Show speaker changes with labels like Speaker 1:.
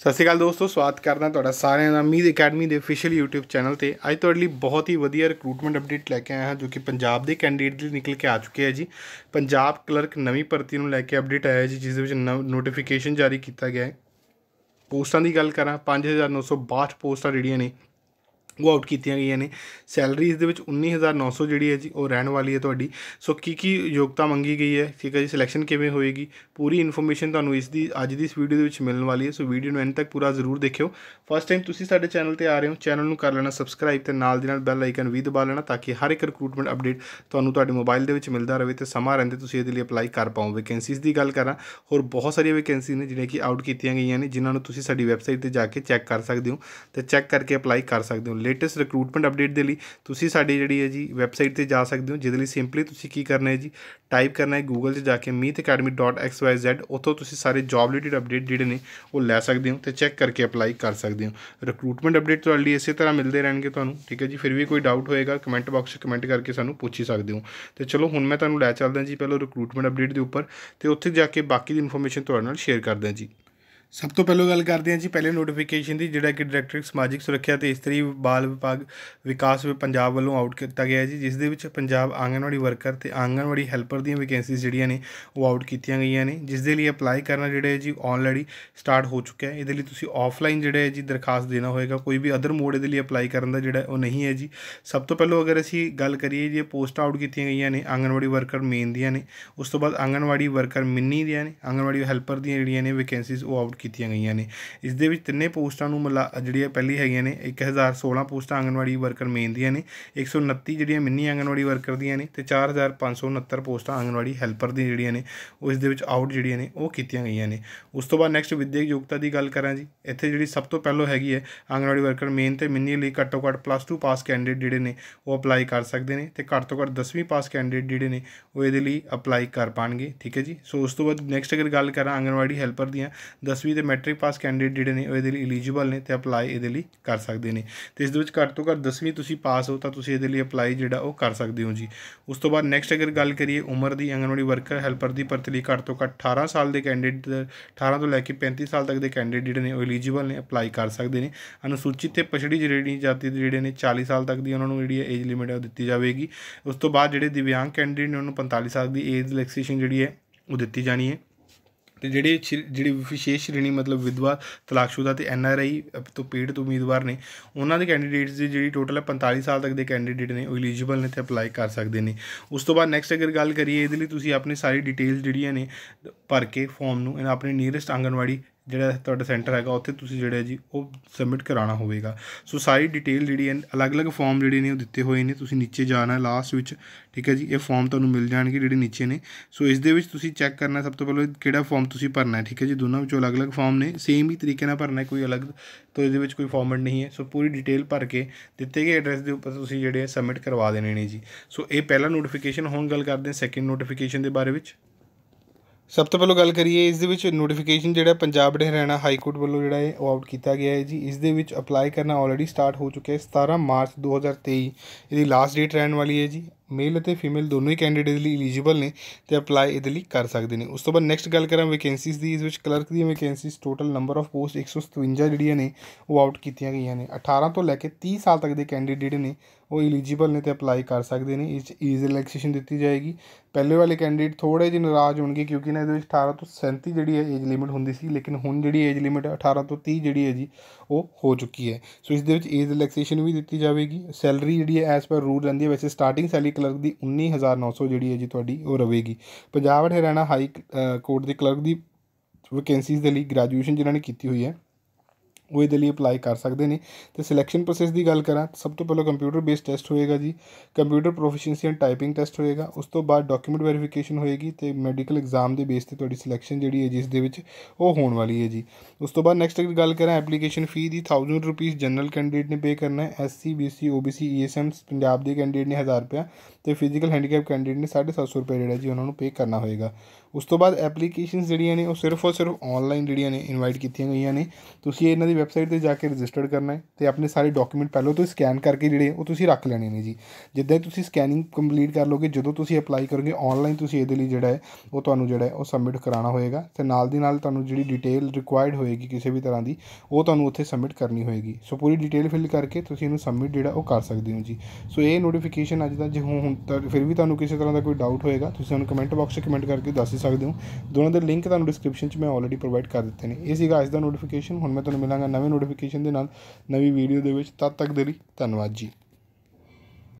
Speaker 1: ਸਤਿ ਸ਼੍ਰੀ ਅਕਾਲ ਦੋਸਤੋ ਸਵਾਗਤ ਕਰਦਾ ਤੁਹਾਡਾ ਸਾਰਿਆਂ ਦਾ ਮੀਦ ਅਕੈਡਮੀ ਦੇ ਅਫੀਸ਼ੀਅਲ YouTube ਚੈਨਲ ਤੇ ਅੱਜ ਤੁਹਾਡੇ ਲਈ ਬਹੁਤ ਹੀ ਵਧੀਆ ਰਿਕਰੂਟਮੈਂਟ ਅਪਡੇਟ ਲੈ ਕੇ ਆਇਆ ਹਾਂ ਜੋ ਕਿ ਪੰਜਾਬ ਦੇ ਕੈਂਡੀਡੇਟ ਲਈ ਨਿਕਲ ਕੇ ਆ ਚੁੱਕੇ ਹੈ ਜੀ ਪੰਜਾਬ ਕਲਰਕ ਨਵੀਂ ਭਰਤੀ ਨੂੰ ਲੈ ਕੇ ਅਪਡੇਟ ਆਇਆ ਹੈ ਜੀ ਜਿਸ ਦੇ ਵਿੱਚ ਨੋਟੀਫਿਕੇਸ਼ਨ ਜਾਰੀ ਕੀਤਾ ਗਿਆ ਹੈ ਪੋਸਟਾਂ ਦੀ ਗੱਲ ਕਰਾਂ 5962 ਪੋਸਟਾਂ ਜਿਹੜੀਆਂ ਨੇ ਉਹ ਆਊਟ ਕੀਤੀਆਂ ਗਈਆਂ ਨੇ ਸੈਲਰੀ ਇਸ ਦੇ ਵਿੱਚ 19900 ਜਿਹੜੀ ਹੈ ਜੀ ਉਹ ਰਹਿਣ ਵਾਲੀ ਹੈ ਤੁਹਾਡੀ ਸੋ ਕੀ ਕੀ ਯੋਗਤਾ ਮੰਗੀ ਗਈ ਹੈ ਠੀਕ ਹੈ ਜੀ ਸਿਲੈਕਸ਼ਨ ਕਿਵੇਂ ਹੋਏਗੀ ਪੂਰੀ ਇਨਫੋਰਮੇਸ਼ਨ ਤੁਹਾਨੂੰ ਇਸ ਦੀ ਅੱਜ ਦੀ ਇਸ ਵੀਡੀਓ ਦੇ ਵਿੱਚ ਮਿਲਣ ਵਾਲੀ ਹੈ ਸੋ ਵੀਡੀਓ ਨੂੰ ਐਂਡ ਤੱਕ ਪੂਰਾ ਜ਼ਰੂਰ ਦੇਖਿਓ ਫਸਟ ਟਾਈਮ ਤੁਸੀਂ ਸਾਡੇ ਚੈਨਲ ਤੇ ਆ ਰਹੇ ਹੋ ਚੈਨਲ ਨੂੰ ਕਰ ਲੈਣਾ ਸਬਸਕ੍ਰਾਈਬ ਤੇ ਨਾਲ ਦੀ ਨਾਲ ਬੈਲ ਆਈਕਨ ਵੀ ਦਬਾ ਲੈਣਾ ਤਾਂ ਕਿ ਹਰ ਇੱਕ ਰਿਕਰੂਟਮੈਂਟ ਅਪਡੇਟ ਤੁਹਾਨੂੰ ਤੁਹਾਡੇ ਮੋਬਾਈਲ ਦੇ ਵਿੱਚ ਮਿਲਦਾ ਰਹੇ ਤੇ ਸਮਾਂ ਰਹਿੰਦੇ ਤੁਸੀਂ ਇਹਦੇ ਲਈ ਅਪਲਾਈ ਕਰ ਪਾਓ ਵੈਕੈਂਸੀਜ਼ ਦੀ ਗੱਲ ਕਰਾਂ ਹੋਰ ਬਹੁਤ ਸਾਰੀਆਂ ਵੈਕੈਂਸੀ ਨੇ ਜਿਹੜੀਆਂ ਕਿ ਆਊਟ ਕੀਤੀਆਂ ਗਈਆਂ ਨੇ ਜਿਨ੍ਹਾਂ ਨੂੰ ਤੁਸੀਂ ਸਾਡੀ ਵੈਬਸਾਈਟ ਤੇ ਜਾ ਕੇ ਚੈੱਕ ਕਰ ਸਕਦੇ ਹੋ ਤੇ ਚੈੱਕ ਕਰਕੇ ਅਪਲਾਈ ਕਰ ਸਕਦੇ ਹੋ ਲੇਟੈਸਟ ਰਿਕਰੂਟਮੈਂਟ ਅਪਡੇਟ ਦੇ ਲਈ ਤੁਸੀਂ ਸਾਡੀ ਜਿਹੜੀ ਹੈ ਜੀ ਵੈਬਸਾਈਟ ਤੇ ਜਾ ਸਕਦੇ ਹੋ ਜਿਹਦੇ ਲਈ ਸਿੰਪਲੀ ਤੁਸੀਂ ਕੀ ਕਰਨਾ ਹੈ ਜੀ ਟਾਈਪ ਕਰਨਾ ਹੈ ਗੂਗਲ 'ਚ ਜਾ ਕੇ meetacademy.xyz ਉੱਥੋਂ ਤੁਸੀਂ ਸਾਰੇ ਜੌਬ ਰਿਲੇਟਡ ਅਪਡੇਟ ਜਿਹੜੇ ਨੇ ਉਹ ਲੈ ਸਕਦੇ ਹੋ ਤੇ ਚੈੱਕ ਕਰਕੇ ਅਪਲਾਈ ਕਰ ਸਕਦੇ ਹੋ ਰਿਕਰੂਟਮੈਂਟ ਅਪਡੇਟ ਤੁਹਾਡੇ ਲਈ ਇਸੇ ਤਰ੍ਹਾਂ ਮਿਲਦੇ ਰਹਿਣਗੇ ਤੁਹਾਨੂੰ ਠੀਕ ਹੈ ਜੀ ਫਿਰ ਵੀ ਕੋਈ ਡਾਊਟ ਹੋਏਗਾ ਕਮੈਂਟ ਬਾਕਸ 'ਚ ਕਮੈਂਟ ਕਰਕੇ ਸਾਨੂੰ ਪੁੱਛ ਹੀ ਸਕਦੇ ਹੋ ਤੇ ਚਲੋ ਹੁਣ ਮੈਂ ਤੁਹਾਨੂੰ ਲੈ ਚੱਲਦਾ ਜੀ ਪਹਿਲਾਂ ਰਿਕਰੂਟਮੈਂਟ ਅਪਡੇਟ ਦੇ ਉੱਪਰ ਤੇ ਉੱਥੇ ਜਾ ਕੇ ਬਾਕੀ ਦੀ ਇਨਫੋਰਮੇਸ਼ਨ ਤੁਹਾਡੇ ਨਾਲ ਸ਼ੇਅਰ ਕਰਦਾ ਜੀ ਸਭ ਤੋਂ ਪਹਿਲਾਂ ਗੱਲ ਕਰਦੇ ਹਾਂ ਜੀ ਪਹਿਲੇ ਨੋਟੀਫਿਕੇਸ਼ਨ ਦੀ ਜਿਹੜਾ ਕਿ ਡਾਇਰੈਕਟਰ ਸਮਾਜਿਕ ਸੁਰੱਖਿਆ ਤੇ ਇਸਤਰੀ ਬਾਲ ਵਿਭਾਗ ਵਿਕਾਸ ਵਿਭਾਗ ਪੰਜਾਬ ਵੱਲੋਂ ਆਊਟ ਕੀਤਾ ਗਿਆ ਜੀ ਜਿਸ ਦੇ ਵਿੱਚ ਪੰਜਾਬ ਆਂਗਣਵਾੜੀ ਵਰਕਰ ਤੇ ਆਂਗਣਵਾੜੀ ਹੈਲਪਰ ਦੀਆਂ ਵੈਕੈਂਸੀਜ਼ ਜਿਹੜੀਆਂ ਨੇ ਉਹ ਆਊਟ ਕੀਤੀਆਂ ਗਈਆਂ ਨੇ ਜਿਸ ਦੇ ਲਈ ਅਪਲਾਈ ਕਰਨਾ ਜਿਹੜਾ ਹੈ ਜੀ ਆਲਰੇਡੀ ਸਟਾਰਟ ਹੋ ਚੁੱਕਿਆ ਹੈ ਇਹਦੇ ਲਈ ਤੁਸੀਂ ਆਫਲਾਈਨ ਜਿਹੜਾ ਹੈ ਜੀ ਦਰਖਾਸਤ ਦੇਣਾ ਹੋਏਗਾ ਕੋਈ ਵੀ ਅਦਰ ਮੋਡ ਇਹਦੇ ਲਈ ਅਪਲਾਈ ਕਰਨ ਦਾ ਜਿਹੜਾ ਉਹ ਨਹੀਂ ਹੈ ਜੀ ਸਭ ਤੋਂ ਪਹਿਲਾਂ ਅਗਰ ਅਸੀਂ ਗੱਲ ਕਰੀਏ ਜੀ ਪੋਸਟ ਆਊਟ ਕੀਤੀਆਂ ਗਈਆਂ ਨੇ ਆਂਗਣਵਾੜੀ ਵਰਕਰ ਮੇਨ ਦੀਆਂ ਨੇ ਉਸ ਤੋਂ ਬਾਅਦ ਆਂਗਣਵਾੜੀ ਵਰਕਰ ਮਿੰਨੀ ਦੀਆਂ ਨੇ ਆਂਗਣਵਾੜੀ ਹੈਲਪਰ ਦੀਆਂ ਜਿਹੜੀਆਂ ਨੇ ਵੈਕੈਂਸੀਜ਼ ਉਹ ਆਊਟ ਕੀਤੀਆਂ ਗਈਆਂ ਨੇ ਇਸ ਦੇ ਵਿੱਚ ਤਿੰਨੇ ਪੋਸਟਾਂ ਨੂੰ ਮਿਲਾ ਜਿਹੜੀਆਂ ਪਹਿਲੀ ਹੈਗੀਆਂ ਨੇ 1016 ਪੋਸਟਾਂ ਆਂਗਣਵਾੜੀ ਵਰਕਰ ਮੇਨ ਦੀਆਂ ਨੇ 129 ਜਿਹੜੀਆਂ ਮਿੰਨੀ ਆਂਗਣਵਾੜੀ ਵਰਕਰ ਦੀਆਂ ਨੇ ਤੇ 4569 ਪੋਸਟਾਂ ਆਂਗਣਵਾੜੀ ਹੈਲਪਰ ਦੀਆਂ ਜਿਹੜੀਆਂ ਨੇ ਉਸ ਦੇ ਵਿੱਚ ਆਊਟ ਜਿਹੜੀਆਂ ਨੇ ਉਹ ਕੀਤੀਆਂ ਗਈਆਂ ਨੇ ਉਸ ਤੋਂ ਬਾਅਦ ਨੈਕਸਟ ਵਿਦਿਅਕ ਯੋਗਤਾ ਦੀ ਗੱਲ ਕਰਾਂ ਜੀ ਇੱਥੇ ਜਿਹੜੀ ਸਭ ਤੋਂ ਪਹਿਲੋ ਹੈਗੀ ਹੈ ਆਂਗਣਵਾੜੀ ਵਰਕਰ ਮੇਨ ਤੇ ਮਿੰਨੀ ਲਈ ਘੱਟੋ ਘੱਟ ਪਲੱਸ 2 ਪਾਸ ਕੈਂਡੀਡੇਟ ਜਿਹੜੇ ਨੇ ਉਹ ਅਪਲਾਈ ਕਰ ਸਕਦੇ ਨੇ ਤੇ ਘੱਟ ਤੋਂ ਘੱਟ 10ਵੀਂ ਪਾਸ ਕੈਂਡੀਡੇਟ ਜਿਹੜੇ ਨੇ ਉਹ ਇਹਦੇ ਲਈ ਅਪਲਾਈ ਕਰ ਪਾਣਗੇ ਠੀਕ ਹੈ ਜੀ ਸੋ ਉਸ ਤੋਂ ਬਾਅਦ ਨੈਕਸਟ ਅਗਰ ਗੱਲ ਕਰਾਂ ਆਂਗਣਵਾੜੀ ਹੈਲਪਰ ਦੀਆਂ ਦਸਵੀਂ ਦੇ ਮੈਟ੍ਰਿਕ ਪਾਸ ਕੈਂਡੀਡੇਟ ਜਿਹੜੇ ਨੇ ਉਹ ਇਹਦੇ ਲਈ ਐਲੀਜੀਬਲ ਨੇ ਤੇ ਅਪਲਾਈ ਇਹਦੇ ਲਈ ਕਰ ਸਕਦੇ ਨੇ ਤੇ ਇਸ ਦੇ ਵਿੱਚ ਘੱਟ ਤੋਂ ਘੱਟ 10ਵੀਂ ਤੁਸੀਂ ਪਾਸ ਹੋ ਤਾਂ ਤੁਸੀਂ ਇਹਦੇ ਲਈ ਅਪਲਾਈ ਜਿਹੜਾ ਉਹ ਕਰ ਸਕਦੇ ਹੋ ਜੀ ਉਸ ਤੋਂ ਬਾਅਦ ਨੈਕਸਟ ਅਗਰ ਗੱਲ ਕਰੀਏ ਉਮਰ ਦੀ ਅੰਗਨਵਾੜੀ ਵਰਕਰ ਹੈਲਪਰ ਦੀ ਭਰਤੀ ਲਈ ਘੱਟ ਤੋਂ ਘੱਟ 18 ਸਾਲ ਦੇ ਕੈਂਡੀਡੇਟ 18 ਤੋਂ ਲੈ ਕੇ 35 ਸਾਲ ਤੱਕ ਦੇ ਕੈਂਡੀਡੇਟ ਨੇ ਉਹ ਐਲੀਜੀਬਲ ਨੇ ਅਪਲਾਈ ਕਰ ਸਕਦੇ ਨੇ ਅਨੁਸੂਚਿਤ ਤੇ ਪਛੜੀ ਜਿਹੜੀ ਜਾਤੀ ਦੇ ਜਿਹੜੇ ਨੇ 40 ਸਾਲ ਤੱਕ ਦੀ ਉਹਨਾਂ ਨੂੰ ਜਿਹੜੀ ਏਜ ਲਿਮਿਟ ਹੈ ਉਹ ਦਿੱਤੀ ਜਾਵੇਗੀ ਉਸ ਤੋਂ ਬਾਅਦ ਜਿਹੜੇ ਦਿਵਿਆਂਗ ਕੈਂਡੀਡੇਟ ਨੇ ਉਹਨਾਂ ਨੂੰ 45 ਸਾਲ ਦੀ ਏਜ ਰਿਲੈਕਸੇਸ਼ਨ ਜਿਹੜੀ ਹੈ ਉਹ ਦਿੱਤੀ ਜਾਣੀ ਹੈ ਤੇ ਜਿਹੜੇ ਜਿਹੜੀ ਵਿਸ਼ੇਸ਼ ਸ਼੍ਰੇਣੀ ਮਤਲਬ ਵਿਧਵਾ ਤਲਾਕਸ਼ੁਦਾ ਤੇ ਐਨ ਆਰ ਆਈ ਤੋਂ ਪੀੜਤ ਉਮੀਦਵਾਰ ਨੇ ਉਹਨਾਂ ਦੇ ਕੈਂਡੀਡੇਟਸ ਦੀ ਜਿਹੜੀ ਟੋਟਲ ਹੈ 45 ਸਾਲ ਤੱਕ ਦੇ ਕੈਂਡੀਡੇਟ ਨੇ ਉਹ ਐਲੀਜੀਬਲ ਨੇ ਤੇ ਅਪਲਾਈ ਕਰ ਸਕਦੇ ਨੇ ਉਸ ਤੋਂ ਬਾਅਦ ਨੈਕਸਟ ਅਗਰ ਗੱਲ ਕਰੀਏ ਇਹਦੇ ਲਈ ਤੁਸੀਂ ਆਪਣੀ ਸਾਰੀ ਡਿਟੇਲਸ ਜਿਹੜੀਆਂ ਨੇ ਭਰ ਕੇ ਫਾਰਮ ਨੂੰ ਆਪਣੇ ਨੀਅਰੈਸਟ ਆਂਗਨਵਾੜੀ ਜਿਹੜਾ ਤੁਹਾਡਾ ਸੈਂਟਰ ਹੈਗਾ ਉੱਥੇ ਤੁਸੀਂ ਜਿਹੜਾ ਜੀ ਉਹ ਸਬਮਿਟ ਕਰਾਉਣਾ ਹੋਵੇਗਾ ਸੋ ਸਾਰੀ ਡਿਟੇਲ ਜਿਹੜੀ ਹੈ ਅਲੱਗ-ਅਲੱਗ ਫਾਰਮ ਜਿਹੜੇ ਨੇ ਉਹ ਦਿੱਤੇ ਹੋਏ ਨੇ ਤੁਸੀਂ ਨੀਚੇ ਜਾਣਾ ਲਾਸਟ ਵਿੱਚ ਠੀਕ ਹੈ ਜੀ ਇਹ ਫਾਰਮ ਤੁਹਾਨੂੰ ਮਿਲ ਜਾਣਗੇ ਜਿਹੜੇ ਨੀਚੇ ਨੇ ਸੋ ਇਸ ਦੇ ਵਿੱਚ ਤੁਸੀਂ ਚੈੱਕ ਕਰਨਾ ਸਭ ਤੋਂ ਪਹਿਲਾਂ ਕਿਹੜਾ ਫਾਰਮ ਤੁਸੀਂ ਭਰਨਾ ਹੈ ਠੀਕ ਹੈ ਜੀ ਦੋਨਾਂ ਵਿੱਚੋਂ ਅਲੱਗ-ਅਲੱਗ ਫਾਰਮ ਨੇ ਸੇਮ ਹੀ ਤਰੀਕੇ ਨਾਲ ਭਰਨਾ ਹੈ ਕੋਈ ਅਲੱਗ ਤੋਂ ਇਹਦੇ ਵਿੱਚ ਕੋਈ ਫਾਰਮੈਟ ਨਹੀਂ ਹੈ ਸੋ ਪੂਰੀ ਡਿਟੇਲ ਭਰ ਕੇ ਦਿੱਤੇ ਗਏ ਐਡਰੈਸ ਦੇ ਉੱਪਰ ਤੁਸੀਂ ਜਿਹੜੇ ਸਬਮਿਟ ਕਰਵਾ ਦੇਣੇ ਨੇ ਜੀ ਸੋ ਇਹ ਪਹਿਲਾ ਨੋਟੀਫਿਕੇਸ਼ਨ ਹੁਣ ਗੱਲ ਕਰਦੇ ਹਾਂ ਸੈਕਿੰਡ ਨੋਟੀਫਿਕੇਸ਼ਨ ਦੇ ਬਾਰੇ ਵਿੱਚ ਸਭ ਤੋਂ ਪਹਿਲਾਂ ਗੱਲ ਕਰੀਏ ਇਸ ਦੇ ਵਿੱਚ ਨੋਟੀਫਿਕੇਸ਼ਨ ਜਿਹੜਾ ਪੰਜਾਬ ਦੇ ਹਰਿਆਣਾ ਹਾਈ ਕੋਰਟ ਵੱਲੋਂ ਜਿਹੜਾ ਹੈ ਉਹ ਆਊਟ ਕੀਤਾ ਗਿਆ ਹੈ ਜੀ ਇਸ ਦੇ ਵਿੱਚ ਅਪਲਾਈ ਕਰਨਾ ਆਲਰੇਡੀ ਸਟਾਰਟ ਹੋ ਚੁੱਕਿਆ ਹੈ 17 ਮਾਰਚ 2023 ਇਹਦੀ ਲਾਸਟ ਡੇਟ ਰਹਿਣ ਵਾਲੀ ਹੈ ਜੀ ਮੇਲ ਅਤੇ ਫੀਮੇਲ ਦੋਨੋਂ ਹੀ ਕੈਂਡੀਡੇਟ ਲਈ ਐਲੀਜੀਬਲ ਨੇ ਤੇ ਅਪਲਾਈ ਇਹਦੇ ਲਈ ਕਰ ਸਕਦੇ ਨੇ ਉਸ ਤੋਂ ਬਾਅਦ ਨੈਕਸਟ ਗੱਲ ਕਰਾਂ ਵੈਕੈਂਸੀਜ਼ ਦੀ ਇਸ ਵਿੱਚ ਕਲਰਕ ਦੀਆਂ vacancies total number of post 157 ਜਿਹੜੀਆਂ ਨੇ ਉਹ ਆਊਟ ਕੀਤੀਆਂ ਗਈਆਂ ਨੇ 18 ਤੋਂ ਲੈ ਕੇ 30 ਸਾਲ ਤੱਕ ਦੇ ਕੈਂਡੀਡੇਟ ਨੇ ਉਹ ਇਲੀਜੀਬਲ ਨੇ ਤੇ ਅਪਲਾਈ ਕਰ ਸਕਦੇ ਨੇ ਇਸ ਈਜ਼ ਰਿਲੈਕਸੇਸ਼ਨ ਦਿੱਤੀ ਜਾਏਗੀ ਪਹਿਲੇ ਵਾਲੇ ਕੈਂਡੀਡੇਟ ਥੋੜੇ ਜਿਹੇ ਨਾਰਾਜ਼ ਹੋਣਗੇ ਕਿਉਂਕਿ ਨਾ ਇਹਦੇ ਵਿੱਚ 18 ਤੋਂ 37 ਜਿਹੜੀ ਹੈ ਏਜ ਲਿਮਿਟ ਹੁੰਦੀ ਸੀ ਲੇਕਿਨ ਹੁਣ ਜਿਹੜੀ ਏਜ ਲਿਮਿਟ 18 ਤੋਂ 30 ਜਿਹੜੀ ਹੈ ਜੀ ਉਹ ਹੋ ਚੁੱਕੀ ਹੈ ਸੋ ਇਸ ਦੇ ਵਿੱਚ ਏਜ ਰਿਲੈਕਸੇਸ਼ਨ ਵੀ ਦਿੱਤੀ ਜਾਵੇਗੀ ਸੈਲਰੀ ਜਿਹੜੀ ਹੈ ਐਸ ਪਰ ਰੂਲ ਰਹਿੰਦੀ ਹੈ ਵੈਸੇ ਸਟਾਰਟਿੰਗ ਸੈਲਰੀ ਕਲਰਕ ਦੀ 19900 ਜਿਹੜੀ ਹੈ ਜੀ ਤੁਹਾਡੀ ਉਹ ਰਹੇਗੀ ਪੰਜਾਬ ਹਰਿਆਣਾ ਹਾਈ ਕੋਰਟ ਦੇ ਕਲਰਕ ਦੀ ਵੈਕੈਂਸੀਜ਼ ਦੇ ਲਈ ਗ੍ਰੈਜੂਏਸ਼ਨ ਜਿਨ੍ਹਾਂ ਨੇ ਕੀਤੀ ਹੋਈ ਹੈ ਉਹ ਇਹਦੇ ਲਈ ਅਪਲਾਈ ਕਰ ਸਕਦੇ ਨੇ ਤੇ ਸਿਲੈਕਸ਼ਨ ਪ੍ਰੋਸੈਸ ਦੀ ਗੱਲ ਕਰਾਂ ਸਭ ਤੋਂ ਪਹਿਲਾਂ ਕੰਪਿਊਟਰ ਬੇਸ ਟੈਸਟ ਹੋਏਗਾ ਜੀ computer proficiency and typing test ਹੋਏਗਾ ਉਸ ਤੋਂ ਬਾਅਦ ਡਾਕੂਮੈਂਟ ਵੈਰੀਫਿਕੇਸ਼ਨ ਹੋਏਗੀ ਤੇ ਮੈਡੀਕਲ ਐਗਜ਼ਾਮ ਦੇ ਬੇਸ ਤੇ ਤੁਹਾਡੀ ਸਿਲੈਕਸ਼ਨ ਜਿਹੜੀ ਹੈ ਜਿਸ ਦੇ ਵਿੱਚ ਉਹ ਹੋਣ ਵਾਲੀ ਹੈ ਜੀ ਉਸ ਤੋਂ ਬਾਅਦ ਨੈਕਸਟ ਗੱਲ ਕਰਾਂ ਐਪਲੀਕੇਸ਼ਨ ਫੀ ਦੀ 1000 ਰੁਪਏ ਜਨਰਲ ਕੈਂਡੀਡੇਟ ਨੇ ਪੇ ਕਰਨਾ ਹੈ SC BC OBC ESM Punjab ਦੇ ਕੈਂਡੀਡੇਟ ਨੇ 1000 ਰੁਪਏ ਤੇ ਫਿਜ਼ੀਕਲ ਹੈਂਡੀਕੈਪ ਕੈਂਡੀਡੇਟ ਨੇ 750 ਰੁਪਏ ਜਿਹੜਾ ਜੀ ਉਹਨਾਂ ਨੂੰ ਪੇ ਕਰਨਾ ਹੋਏਗਾ ਉਸ ਤੋਂ ਬਾਅਦ ਐਪਲੀਕੇਸ਼ਨਸ ਜਿਹੜੀਆਂ ਨੇ ਉਹ ਸਿਰਫ ਔਰ ਸਿਰਫ ਆਨਲਾਈਨ ਜਿਹੜੀਆਂ ਨੇ ਇਨਵਾਈਟ ਕੀਤੀਆਂ ਗਈਆਂ ਨੇ ਤੁਸੀਂ ਇਹਨਾਂ ਦੀ ਵੈਬਸਾਈਟ ਤੇ ਜਾ ਕੇ ਰਜਿਸਟਰ ਕਰਨਾ ਹੈ ਤੇ ਆਪਣੇ ਸਾਰੇ ਡਾਕੂਮੈਂਟ ਪਹਿਲਾਂ ਤੋਂ ਸਕੈਨ ਕਰਕੇ ਜਿਹੜੇ ਉਹ ਤੁਸੀਂ ਰੱਖ ਲੈਣੇ ਨੇ ਜੀ ਜਿੱਦਾਂ ਤੁਸੀਂ ਸਕੈਨਿੰਗ ਕੰਪਲੀਟ ਕਰ ਲੋਗੇ ਜਦੋਂ ਤੁਸੀਂ ਅਪਲਾਈ ਕਰੋਗੇ ਆਨਲਾਈਨ ਤੁਸੀਂ ਇਹਦੇ ਲਈ ਜਿਹੜਾ ਹੈ ਉਹ ਤੁਹਾਨੂੰ ਜਿਹੜਾ ਹੈ ਉਹ ਸਬਮਿਟ ਕਰਾਉਣਾ ਹੋਏਗਾ ਤੇ ਨਾਲ ਦੀ ਨਾਲ ਤੁਹਾਨੂੰ ਜਿਹੜੀ ਡਿਟੇਲ ਰਿਕੁਆਇਰਡ ਹੋਏਗੀ ਕਿਸੇ ਵੀ ਤਰ੍ਹਾਂ ਦੀ ਉਹ ਤੁਹਾਨੂੰ ਉੱਥੇ ਸਬਮਿਟ ਕਰਨੀ ਹੋਏਗੀ ਸੋ ਪੂਰੀ ਡਿਟੇਲ ਫਿਲ ਕਰਕੇ ਤੁਸੀਂ ਇਹਨੂੰ ਸਬਮਿਟ ਜਿਹੜਾ ਉਹ ਕਰ ਸਕਦੇ ਹੋ ਜੀ ਸੋ ਇਹ ਨੋਟੀਫਿਕੇਸ਼ਨ ਅੱਜ ਦਾ ਜੇ ਹੁਣ ਫਿਰ ਵੀ ਤੁਹਾਨੂੰ ਕਿਸੇ ਤਰ੍ਹਾਂ ਦਾ ਕੋਈ ਡਾਊਟ ਹੋਏਗਾ ਤੁਸੀਂ ਉਹਨੂੰ ਕਮੈਂਟ ਬਾਕਸ 'ਚ ਕਮੈਂਟ ਕਰਕੇ ਦੱਸ ਸਕਦੇ ਹੋ ਦੋਨਾਂ ਦੇ ਲਿੰਕ ਤੁਹਾਨੂੰ ਡਿਸਕ੍ਰਿਪਸ਼ਨ 'ਚ ਮੈਂ ਆਲਰੇਡੀ ਪ੍ਰੋਵਾਈਡ ਕਰ ਦਿੱਤੇ ਨੇ ਇਹ ਸੀਗਾ ਅੱਜ ਦਾ ਨੋਟੀਫਿਕੇਸ਼ਨ ਹੁਣ ਮੈਂ ਤੁਹਾਨੂੰ ਮਿਲਾਂਗਾ ਨਵੇਂ ਨੋਟੀਫਿਕੇਸ਼ਨ ਦੇ ਨਾਲ ਨਵੀਂ ਵੀਡੀਓ ਦੇ ਵਿੱਚ ਤਦ ਤੱਕ ਦੇ ਲਈ ਧੰਨਵਾਦ ਜੀ